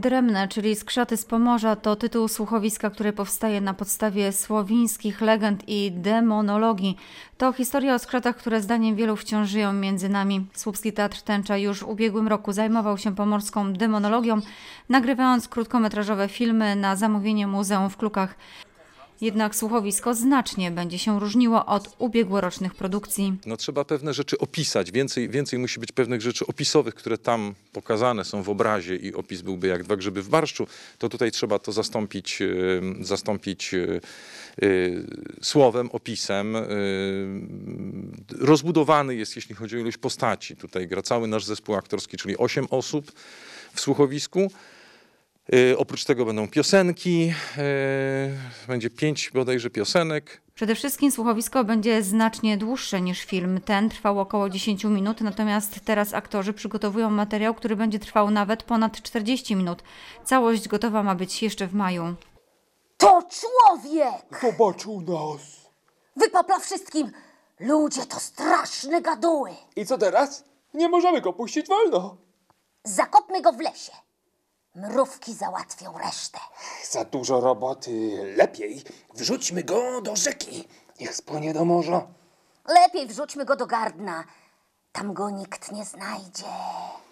Dremne, czyli skrzaty z Pomorza, to tytuł słuchowiska, które powstaje na podstawie słowińskich legend i demonologii. To historia o skrzatach, które zdaniem wielu wciąż żyją między nami. Słupski Teatr Tęcza już w ubiegłym roku zajmował się pomorską demonologią, nagrywając krótkometrażowe filmy na zamówienie muzeum w Klukach. Jednak słuchowisko znacznie będzie się różniło od ubiegłorocznych produkcji. No, trzeba pewne rzeczy opisać, więcej, więcej musi być pewnych rzeczy opisowych, które tam pokazane są w obrazie i opis byłby jak dwa grzyby w barszczu, to tutaj trzeba to zastąpić, e, zastąpić e, e, słowem, opisem. Rozbudowany jest, jeśli chodzi o ilość postaci. Tutaj gra cały nasz zespół aktorski, czyli osiem osób w słuchowisku. Y, oprócz tego będą piosenki, y, będzie pięć bodajże piosenek. Przede wszystkim słuchowisko będzie znacznie dłuższe niż film. Ten trwał około 10 minut, natomiast teraz aktorzy przygotowują materiał, który będzie trwał nawet ponad 40 minut. Całość gotowa ma być jeszcze w maju. To człowiek! Zobaczył nas. Wypapla wszystkim. Ludzie to straszne gaduły. I co teraz? Nie możemy go puścić wolno. Zakopmy go w lesie. Mrówki załatwią resztę. Za dużo roboty. Lepiej wrzućmy go do rzeki. Niech spłynie do morza. Lepiej wrzućmy go do gardna. Tam go nikt nie znajdzie.